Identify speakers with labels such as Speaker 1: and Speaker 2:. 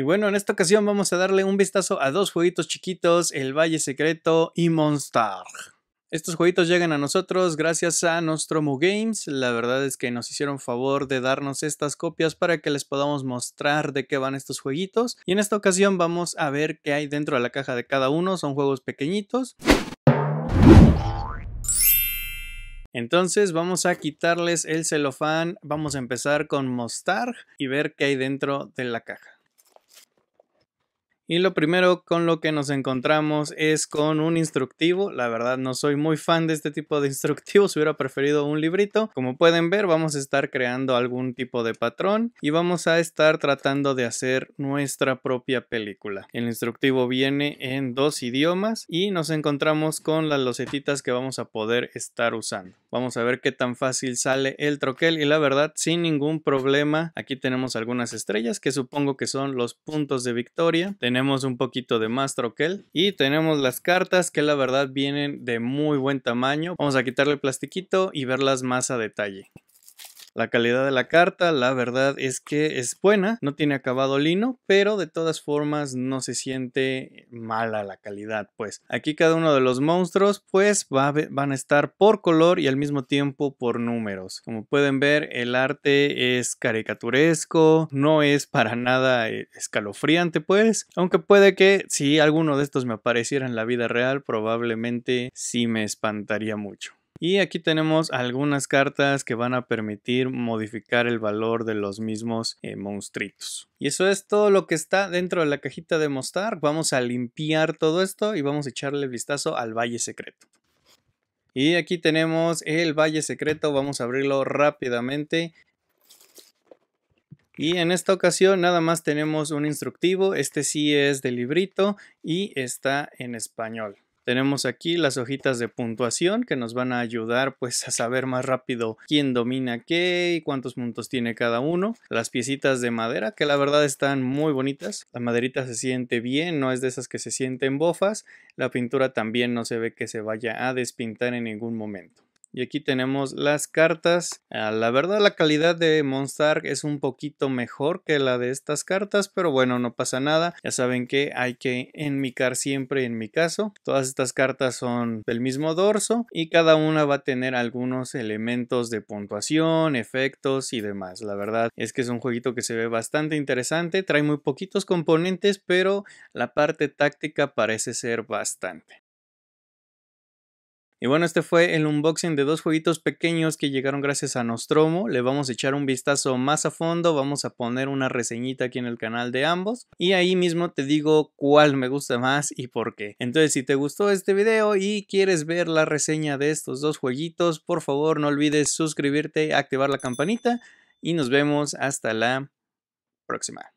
Speaker 1: Y bueno, en esta ocasión vamos a darle un vistazo a dos jueguitos chiquitos, El Valle Secreto y Monster. Estos jueguitos llegan a nosotros gracias a Nostromo Games. La verdad es que nos hicieron favor de darnos estas copias para que les podamos mostrar de qué van estos jueguitos. Y en esta ocasión vamos a ver qué hay dentro de la caja de cada uno. Son juegos pequeñitos. Entonces vamos a quitarles el celofán, vamos a empezar con Mostar y ver qué hay dentro de la caja. Y lo primero con lo que nos encontramos es con un instructivo. La verdad no soy muy fan de este tipo de instructivos, hubiera preferido un librito. Como pueden ver vamos a estar creando algún tipo de patrón y vamos a estar tratando de hacer nuestra propia película. El instructivo viene en dos idiomas y nos encontramos con las losetitas que vamos a poder estar usando. Vamos a ver qué tan fácil sale el troquel y la verdad sin ningún problema. Aquí tenemos algunas estrellas que supongo que son los puntos de victoria. Tenemos un poquito de más troquel y tenemos las cartas que la verdad vienen de muy buen tamaño. Vamos a quitarle el plastiquito y verlas más a detalle. La calidad de la carta, la verdad es que es buena, no tiene acabado lino, pero de todas formas no se siente mala la calidad, pues. Aquí cada uno de los monstruos, pues, va van a estar por color y al mismo tiempo por números. Como pueden ver, el arte es caricaturesco, no es para nada eh, escalofriante, pues. Aunque puede que si alguno de estos me apareciera en la vida real, probablemente sí me espantaría mucho. Y aquí tenemos algunas cartas que van a permitir modificar el valor de los mismos eh, monstruitos. Y eso es todo lo que está dentro de la cajita de Mostar. Vamos a limpiar todo esto y vamos a echarle vistazo al Valle Secreto. Y aquí tenemos el Valle Secreto, vamos a abrirlo rápidamente. Y en esta ocasión nada más tenemos un instructivo, este sí es de librito y está en español. Tenemos aquí las hojitas de puntuación que nos van a ayudar pues a saber más rápido quién domina qué y cuántos puntos tiene cada uno. Las piecitas de madera que la verdad están muy bonitas. La maderita se siente bien, no es de esas que se sienten bofas. La pintura también no se ve que se vaya a despintar en ningún momento. Y aquí tenemos las cartas. Ah, la verdad la calidad de Monstark es un poquito mejor que la de estas cartas, pero bueno, no pasa nada. Ya saben que hay que enmicar siempre en mi caso. Todas estas cartas son del mismo dorso y cada una va a tener algunos elementos de puntuación, efectos y demás. La verdad es que es un jueguito que se ve bastante interesante. Trae muy poquitos componentes, pero la parte táctica parece ser bastante. Y bueno, este fue el unboxing de dos jueguitos pequeños que llegaron gracias a Nostromo. Le vamos a echar un vistazo más a fondo, vamos a poner una reseñita aquí en el canal de ambos y ahí mismo te digo cuál me gusta más y por qué. Entonces, si te gustó este video y quieres ver la reseña de estos dos jueguitos, por favor no olvides suscribirte, activar la campanita y nos vemos hasta la próxima.